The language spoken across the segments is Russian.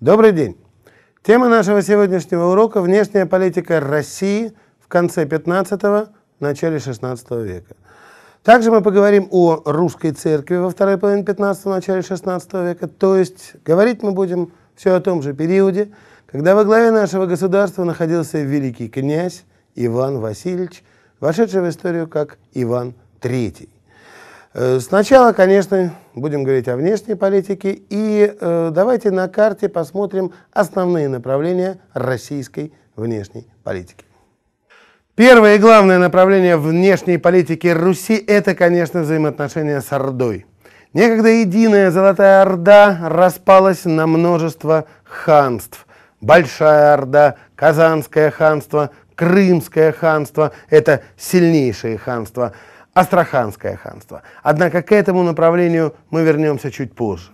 Добрый день. Тема нашего сегодняшнего урока – внешняя политика России в конце 15-го, начале 16 века. Также мы поговорим о русской церкви во второй половине 15-го, начале 16 века. То есть говорить мы будем все о том же периоде, когда во главе нашего государства находился великий князь Иван Васильевич, вошедший в историю как Иван III. Э, сначала, конечно, будем говорить о внешней политике. И э, давайте на карте посмотрим основные направления российской внешней политики. Первое и главное направление внешней политики Руси – это, конечно, взаимоотношения с Ордой. Некогда единая Золотая Орда распалась на множество ханств. Большая Орда, Казанское ханство, Крымское ханство – это сильнейшие ханства – Астраханское ханство. Однако к этому направлению мы вернемся чуть позже.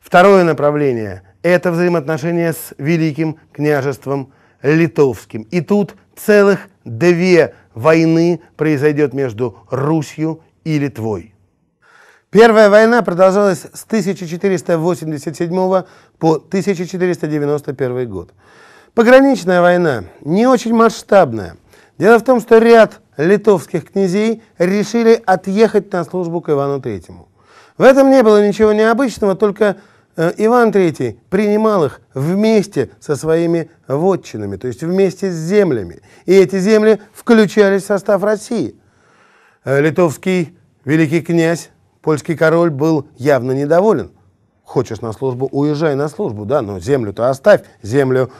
Второе направление – это взаимоотношения с Великим княжеством Литовским. И тут целых две войны произойдет между Русью и Литвой. Первая война продолжалась с 1487 по 1491 год. Пограничная война, не очень масштабная. Дело в том, что ряд литовских князей решили отъехать на службу к Ивану Третьему. В этом не было ничего необычного, только э, Иван III принимал их вместе со своими вотчинами, то есть вместе с землями. И эти земли включались в состав России. Э, литовский великий князь, польский король был явно недоволен. Хочешь на службу, уезжай на службу, да, но землю-то оставь. Землю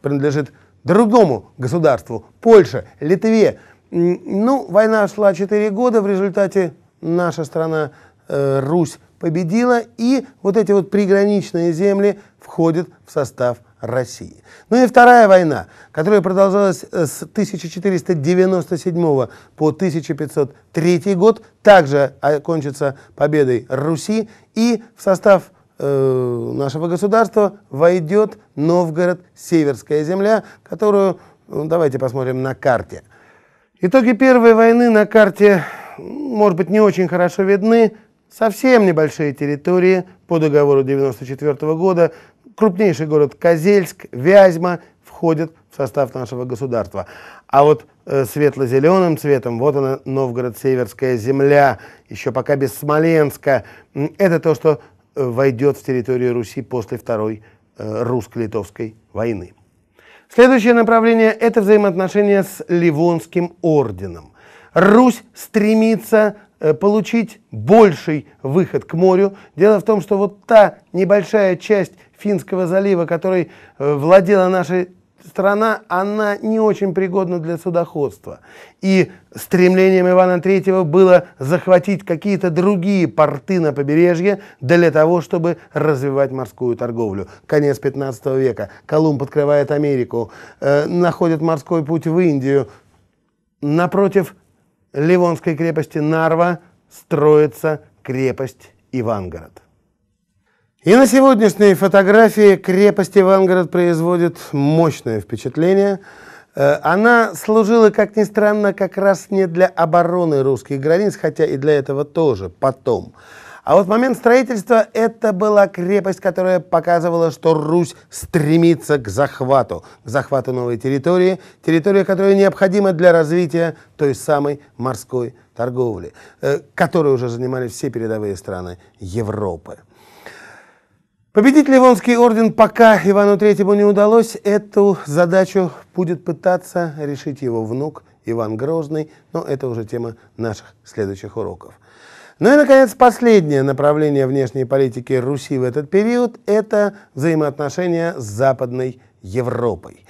принадлежит другому государству, Польше, Литве. Ну, война шла 4 года, в результате наша страна э, Русь победила, и вот эти вот приграничные земли входят в состав России. Ну и вторая война, которая продолжалась э, с 1497 по 1503 год, также окончится победой Руси, и в состав э, нашего государства войдет Новгород, Северская земля, которую, э, давайте посмотрим на карте – Итоги Первой войны на карте, может быть, не очень хорошо видны. Совсем небольшие территории по договору 1994 года. Крупнейший город Козельск, Вязьма входит в состав нашего государства. А вот э, светло-зеленым цветом, вот она, Новгород-Северская земля, еще пока без Смоленска. Это то, что э, войдет в территорию Руси после Второй э, русско-литовской войны. Следующее направление – это взаимоотношения с Ливонским орденом. Русь стремится э, получить больший выход к морю. Дело в том, что вот та небольшая часть Финского залива, которой э, владела наша страна, она не очень пригодна для судоходства. И стремлением Ивана III было захватить какие-то другие порты на побережье для того, чтобы развивать морскую торговлю. Конец 15 века. Колумб открывает Америку, э, находит морской путь в Индию. Напротив Ливонской крепости Нарва строится крепость Ивангород. И на сегодняшней фотографии крепость Ивангород производит мощное впечатление. Э, она служила, как ни странно, как раз не для обороны русских границ, хотя и для этого тоже потом. А вот в момент строительства это была крепость, которая показывала, что Русь стремится к захвату, к захвату новой территории, территории, которая необходима для развития той самой морской торговли, э, которой уже занимались все передовые страны Европы. Победить Ливонский орден пока Ивану Третьему не удалось, эту задачу будет пытаться решить его внук Иван Грозный, но это уже тема наших следующих уроков. Ну и, наконец, последнее направление внешней политики Руси в этот период – это взаимоотношения с Западной Европой.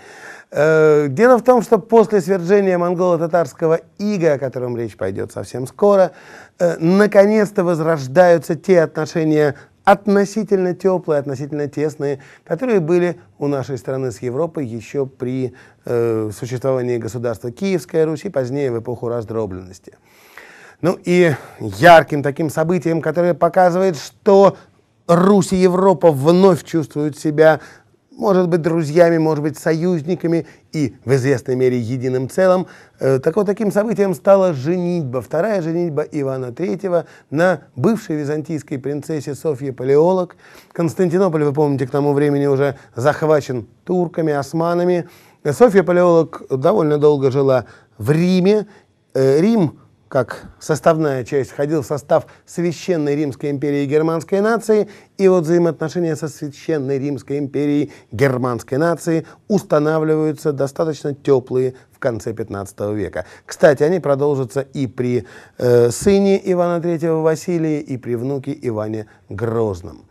Э, дело в том, что после свержения монголо-татарского ига, о котором речь пойдет совсем скоро, э, наконец-то возрождаются те отношения относительно теплые, относительно тесные, которые были у нашей страны с Европой еще при э, существовании государства Киевской Руси, позднее в эпоху раздробленности. Ну и ярким таким событием, которое показывает, что Русь и Европа вновь чувствуют себя может быть, друзьями, может быть, союзниками и, в известной мере, единым целым. Э, так вот, таким событием стала женитьба, вторая женитьба Ивана III на бывшей византийской принцессе Софье Палеолог. Константинополь, вы помните, к тому времени уже захвачен турками, османами. Софья Палеолог довольно долго жила в Риме. Э, Рим как составная часть, входил в состав Священной Римской империи и германской нации, и вот взаимоотношения со Священной Римской империей германской нации устанавливаются достаточно теплые в конце 15 века. Кстати, они продолжатся и при э, сыне Ивана III Василия, и при внуке Иване Грозном.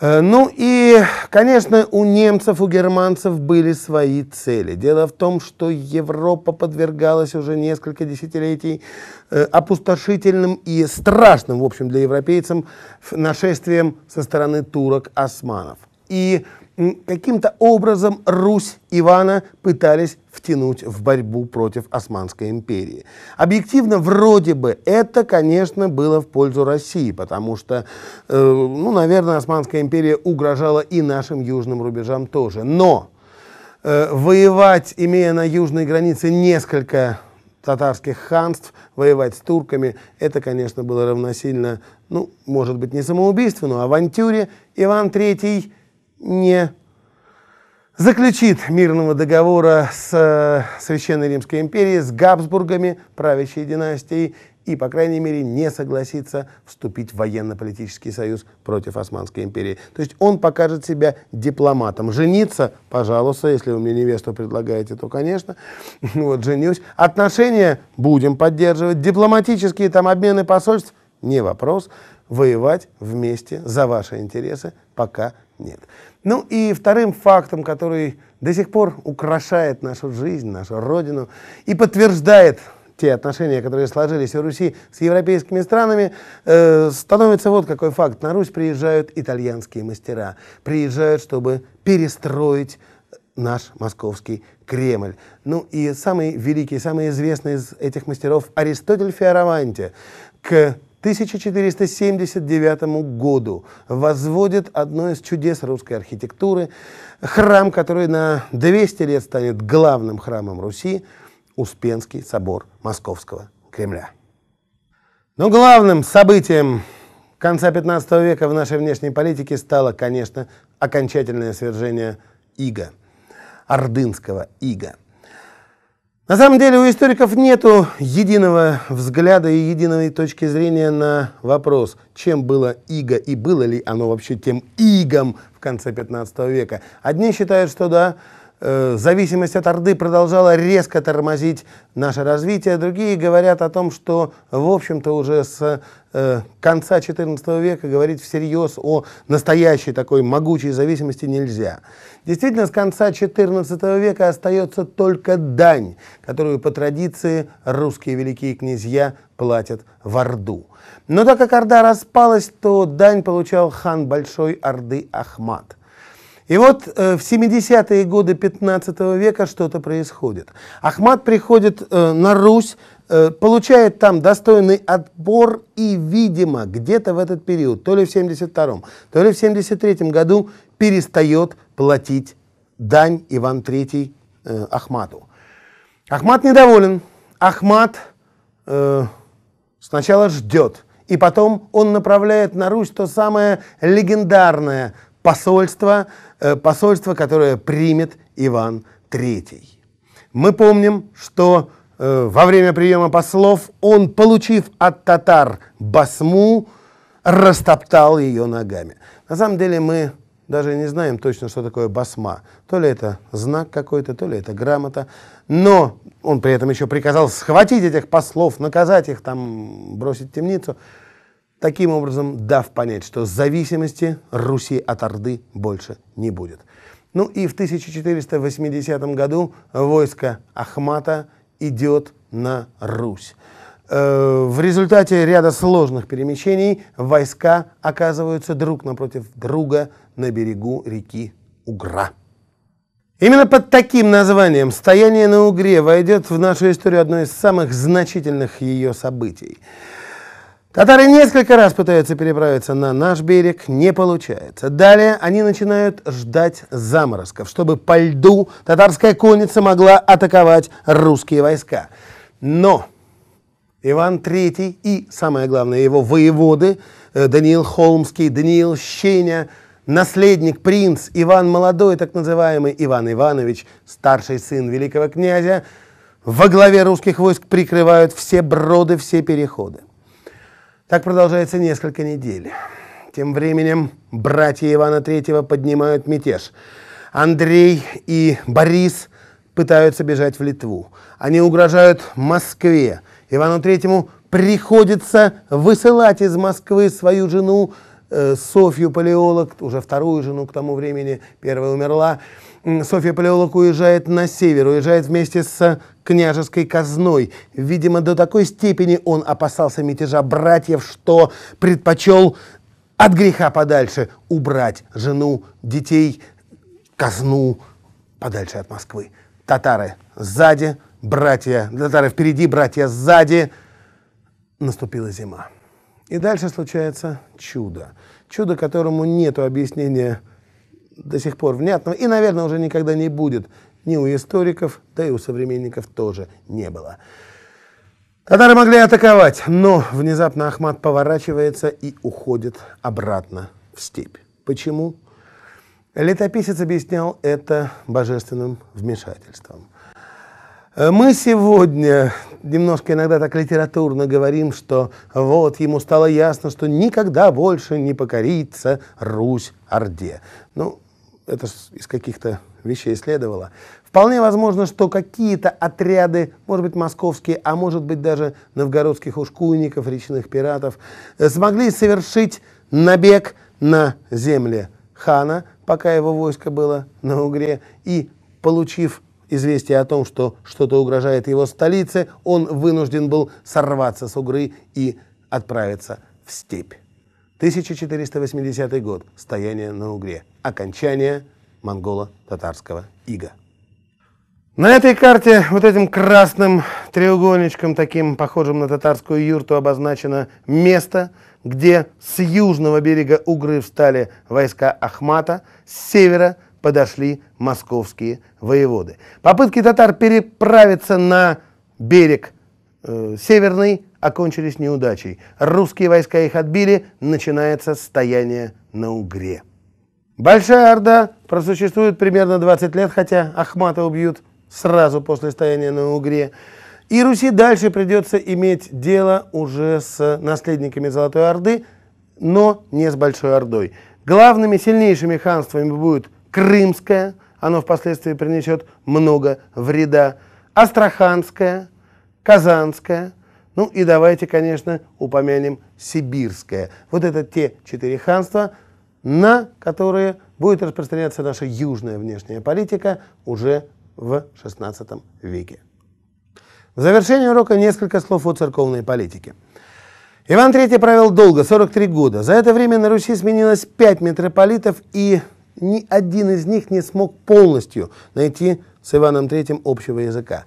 Э, ну и, конечно, у немцев, у германцев были свои цели. Дело в том, что Европа подвергалась уже несколько десятилетий э, опустошительным и страшным, в общем, для европейцам нашествием со стороны турок-османов. И каким-то образом Русь Ивана пытались втянуть в борьбу против Османской империи. Объективно, вроде бы, это, конечно, было в пользу России, потому что, э, ну, наверное, Османская империя угрожала и нашим южным рубежам тоже. Но э, воевать, имея на южной границе несколько татарских ханств, воевать с турками, это, конечно, было равносильно, ну, может быть, не самоубийству, но авантюре. Иван III не заключит мирного договора с э, Священной Римской империей, с Габсбургами, правящей династией, и, по крайней мере, не согласится вступить в военно-политический союз против Османской империи. То есть он покажет себя дипломатом. Жениться, пожалуйста, если вы мне невесту предлагаете, то, конечно, вот, женюсь. Отношения будем поддерживать, дипломатические там обмены посольств, не вопрос. Воевать вместе за ваши интересы пока нет. Ну и вторым фактом, который до сих пор украшает нашу жизнь, нашу родину и подтверждает те отношения, которые сложились у Руси с европейскими странами, э, становится вот какой факт. На Русь приезжают итальянские мастера. Приезжают, чтобы перестроить наш московский Кремль. Ну и самый великий, самый известный из этих мастеров Аристотель Фиораванти к 1479 году возводит одно из чудес русской архитектуры, храм, который на 200 лет станет главным храмом Руси, Успенский собор Московского Кремля. Но главным событием конца 15 века в нашей внешней политике стало, конечно, окончательное свержение Иго ордынского Иго. На самом деле у историков нет единого взгляда и единой точки зрения на вопрос, чем было иго и было ли оно вообще тем игом в конце 15 века. Одни считают, что да, Э, зависимость от Орды продолжала резко тормозить наше развитие. Другие говорят о том, что, в общем-то, уже с э, конца XIV века говорить всерьез о настоящей такой могучей зависимости нельзя. Действительно, с конца XIV века остается только дань, которую по традиции русские великие князья платят в Орду. Но так как Орда распалась, то дань получал хан Большой Орды Ахмат. И вот э, в 70-е годы 15 века что-то происходит. Ахмат приходит э, на Русь, э, получает там достойный отбор и, видимо, где-то в этот период, то ли в 72-м, то ли в 73-м году перестает платить дань Иван III э, Ахмату. Ахмат недоволен. Ахмат э, сначала ждет, и потом он направляет на Русь то самое легендарное посольство, э, посольство, которое примет Иван III. Мы помним, что э, во время приема послов он, получив от татар басму, растоптал ее ногами. На самом деле мы даже не знаем точно, что такое басма. То ли это знак какой-то, то ли это грамота. Но он при этом еще приказал схватить этих послов, наказать их, там, бросить в темницу таким образом дав понять, что зависимости Руси от Орды больше не будет. Ну и в 1480 году войско Ахмата идет на Русь. Э, в результате ряда сложных перемещений войска оказываются друг напротив друга на берегу реки Угра. Именно под таким названием «Стояние на Угре» войдет в нашу историю одно из самых значительных ее событий – Татары несколько раз пытаются переправиться на наш берег, не получается. Далее они начинают ждать заморозков, чтобы по льду татарская конница могла атаковать русские войска. Но Иван III и, самое главное, его воеводы, э, Даниил Холмский, Даниил Щеня, наследник, принц Иван Молодой, так называемый Иван Иванович, старший сын великого князя, во главе русских войск прикрывают все броды, все переходы. Так продолжается несколько недель. Тем временем братья Ивана III поднимают мятеж. Андрей и Борис пытаются бежать в Литву. Они угрожают Москве. Ивану III приходится высылать из Москвы свою жену э, Софью Палеолог, уже вторую жену к тому времени, первая умерла. Софья Палеолог уезжает на север, уезжает вместе с княжеской казной. Видимо, до такой степени он опасался мятежа братьев, что предпочел от греха подальше убрать жену, детей, казну подальше от Москвы. Татары сзади, братья, татары впереди, братья сзади. Наступила зима. И дальше случается чудо. Чудо, которому нет объяснения до сих пор внятного и, наверное, уже никогда не будет ни у историков, да и у современников тоже не было. Татары могли атаковать, но внезапно Ахмат поворачивается и уходит обратно в степь. Почему? Летописец объяснял это божественным вмешательством. Э, мы сегодня немножко иногда так литературно говорим, что вот ему стало ясно, что никогда больше не покорится Русь Орде. Ну, это из каких-то вещей следовало. Вполне возможно, что какие-то отряды, может быть, московские, а может быть, даже новгородских ушкуйников, речных пиратов, э, смогли совершить набег на земли хана, пока его войско было на Угре, и, получив известие о том, что что-то угрожает его столице, он вынужден был сорваться с Угры и отправиться в степь. 1480 год. Стояние на Угре. Окончание – монголо-татарского ига. На этой карте вот этим красным треугольничком, таким похожим на татарскую юрту, обозначено место, где с южного берега Угры встали войска Ахмата, с севера подошли московские воеводы. Попытки татар переправиться на берег э, северный окончились неудачей. Русские войска их отбили, начинается стояние на Угре. Большая Орда просуществует примерно 20 лет, хотя Ахмата убьют сразу после стояния на Угре. И Руси дальше придется иметь дело уже с наследниками Золотой Орды, но не с Большой Ордой. Главными, сильнейшими ханствами будет Крымское, оно впоследствии принесет много вреда, Астраханское, Казанское, ну и давайте, конечно, упомянем Сибирское. Вот это те четыре ханства – на которые будет распространяться наша южная внешняя политика уже в XVI веке. В завершение урока несколько слов о церковной политике. Иван III правил долго, 43 года. За это время на Руси сменилось 5 митрополитов, и ни один из них не смог полностью найти с Иваном III общего языка.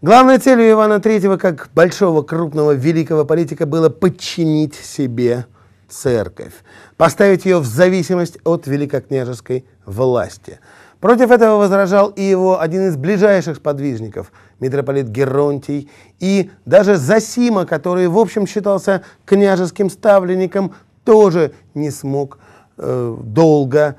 Главной целью Ивана III, как большого, крупного, великого политика, было подчинить себе церковь, поставить ее в зависимость от великокняжеской власти. Против этого возражал и его один из ближайших подвижников, митрополит Геронтий, и даже Засима, который, в общем, считался княжеским ставленником, тоже не смог э, долго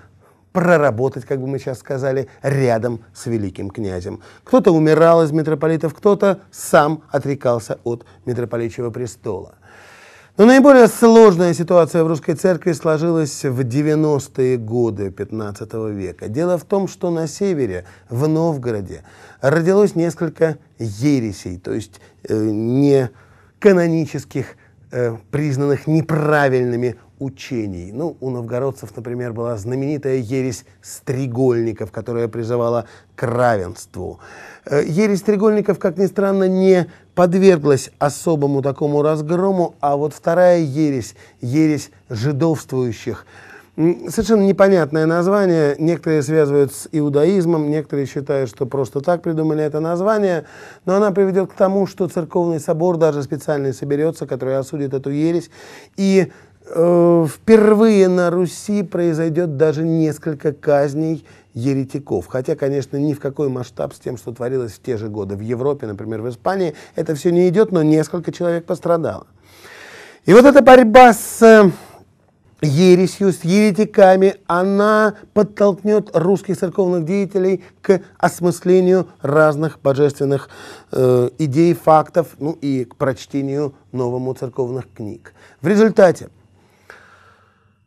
проработать, как бы мы сейчас сказали, рядом с великим князем. Кто-то умирал из митрополитов, кто-то сам отрекался от митрополитчего престола. Но наиболее сложная ситуация в русской церкви сложилась в 90-е годы 15 века. Дело в том, что на севере, в Новгороде, родилось несколько ересей, то есть э, не канонических, э, признанных неправильными учений. Ну, у новгородцев, например, была знаменитая ересь стрегольников, которая призывала к равенству. Э, ересь стрегольников, как ни странно, не подверглась особому такому разгрому, а вот вторая ересь, ересь жидовствующих. Совершенно непонятное название, некоторые связывают с иудаизмом, некоторые считают, что просто так придумали это название, но она приведет к тому, что церковный собор даже специально соберется, который осудит эту ересь, и э, впервые на Руси произойдет даже несколько казней – еретиков. Хотя, конечно, ни в какой масштаб с тем, что творилось в те же годы в Европе, например, в Испании, это все не идет, но несколько человек пострадало. И вот эта борьба с э, ересью, с еретиками, она подтолкнет русских церковных деятелей к осмыслению разных божественных э, идей, фактов, ну и к прочтению новому церковных книг. В результате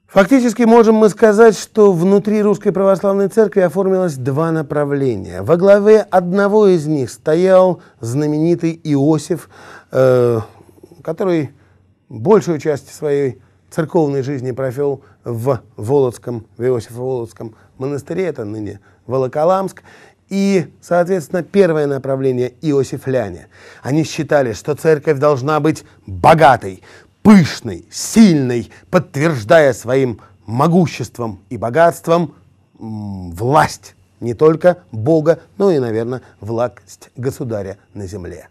Фактически можем мы сказать, что внутри Русской Православной Церкви оформилось два направления. Во главе одного из них стоял знаменитый Иосиф, э, который большую часть своей церковной жизни провел в Володском, в Иосифо-Володском монастыре, это ныне Волоколамск. И, соответственно, первое направление – иосифляне. Они считали, что церковь должна быть богатой, пышный, сильный, подтверждая своим могуществом и богатством власть не только Бога, но и, наверное, власть государя на земле.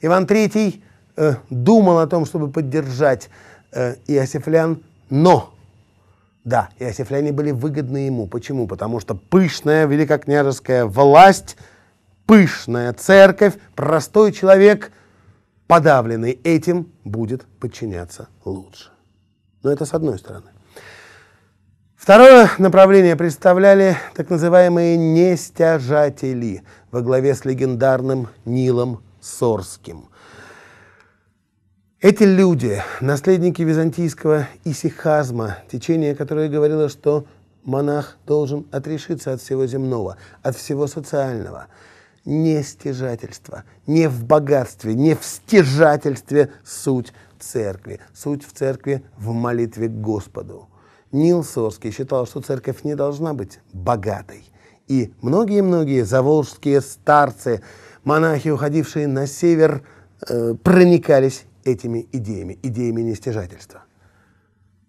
Иван III э, думал о том, чтобы поддержать э, иосифлян, но, да, иосифляне были выгодны ему. Почему? Потому что пышная великокняжеская власть, пышная церковь, простой человек – подавленный этим, будет подчиняться лучше. Но это с одной стороны. Второе направление представляли так называемые нестяжатели во главе с легендарным Нилом Сорским. Эти люди, наследники византийского исихазма, течение, которое говорило, что монах должен отрешиться от всего земного, от всего социального – не стяжательство, не в богатстве, не в стяжательстве суть церкви. Суть в церкви в молитве к Господу. Нил Сорский считал, что церковь не должна быть богатой. И многие-многие заволжские старцы, монахи, уходившие на север, э, проникались этими идеями, идеями нестяжательства.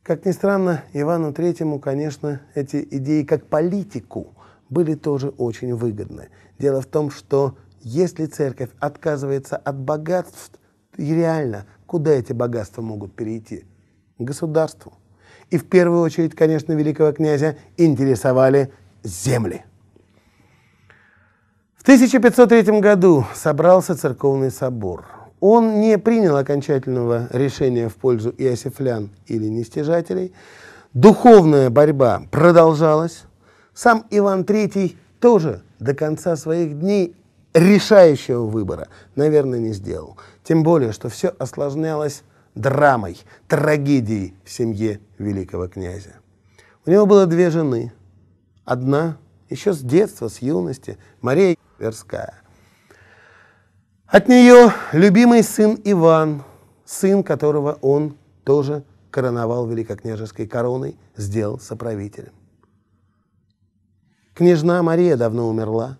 Как ни странно, Ивану Третьему, конечно, эти идеи как политику – были тоже очень выгодны. Дело в том, что если церковь отказывается от богатств, реально, куда эти богатства могут перейти? Государству. И в первую очередь, конечно, великого князя интересовали земли. В 1503 году собрался церковный собор. Он не принял окончательного решения в пользу иосифлян или нестяжателей. Духовная борьба продолжалась. Сам Иван III тоже до конца своих дней решающего выбора, наверное, не сделал. Тем более, что все осложнялось драмой, трагедией в семье великого князя. У него было две жены. Одна, еще с детства, с юности, Мария Верская. От нее любимый сын Иван, сын которого он тоже короновал великокняжеской короной, сделал соправителем. Княжна Мария давно умерла.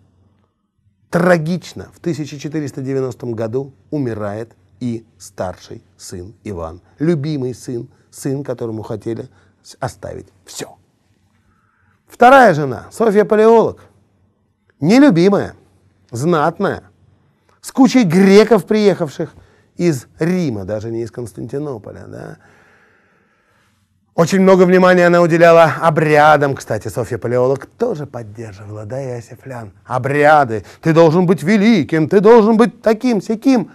Трагично в 1490 году умирает и старший сын Иван. Любимый сын, сын, которому хотели оставить все. Вторая жена, Софья Палеолог, нелюбимая, знатная, с кучей греков, приехавших из Рима, даже не из Константинополя, да, очень много внимания она уделяла обрядам. Кстати, Софья Палеолог тоже поддерживала, да, и Асифлян. Обряды. Ты должен быть великим, ты должен быть таким, сяким.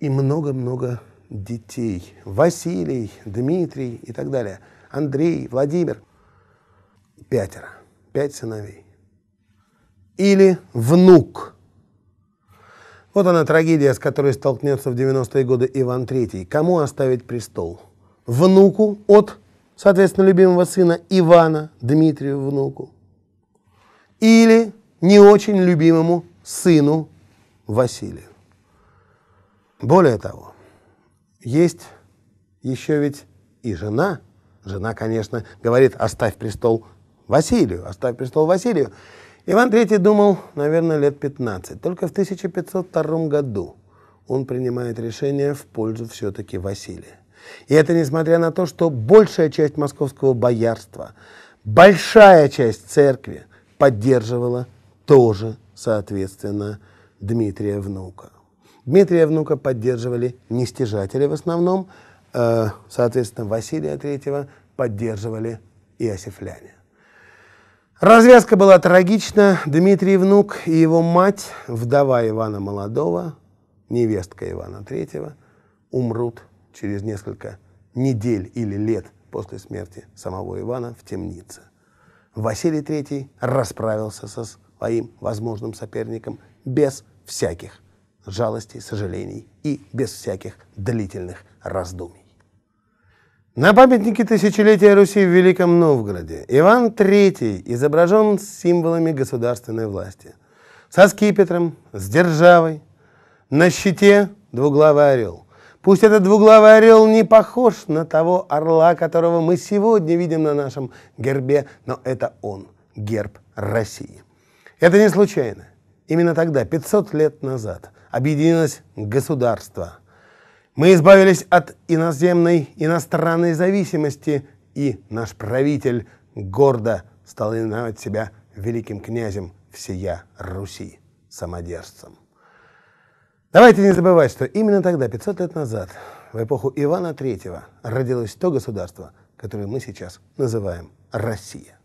И много-много детей. Василий, Дмитрий и так далее. Андрей, Владимир. Пятеро. Пять сыновей. Или внук. Вот она трагедия, с которой столкнется в 90-е годы Иван III. Кому оставить престол? внуку от, соответственно, любимого сына Ивана, Дмитрию внуку, или не очень любимому сыну Василию. Более того, есть еще ведь и жена. Жена, конечно, говорит, оставь престол Василию, оставь престол Василию. Иван III думал, наверное, лет 15. Только в 1502 году он принимает решение в пользу все-таки Василия. И это несмотря на то, что большая часть московского боярства, большая часть церкви поддерживала тоже, соответственно, Дмитрия Внука. Дмитрия Внука поддерживали нестяжатели в основном, э, соответственно, Василия III поддерживали и осифляне. Развязка была трагична. Дмитрий Внук и его мать, вдова Ивана Молодого, невестка Ивана III, умрут через несколько недель или лет после смерти самого Ивана в темнице. Василий III расправился со своим возможным соперником без всяких жалостей, сожалений и без всяких длительных раздумий. На памятнике тысячелетия Руси в Великом Новгороде Иван III изображен с символами государственной власти. Со скипетром, с державой, на щите двуглавый орел. Пусть этот двуглавый орел не похож на того орла, которого мы сегодня видим на нашем гербе, но это он, герб России. Это не случайно. Именно тогда, 500 лет назад, объединилось государство. Мы избавились от иноземной, иностранной зависимости, и наш правитель гордо стал именовать себя великим князем всея Руси, самодержцем. Давайте не забывать, что именно тогда, 500 лет назад, в эпоху Ивана III, родилось то государство, которое мы сейчас называем Россия.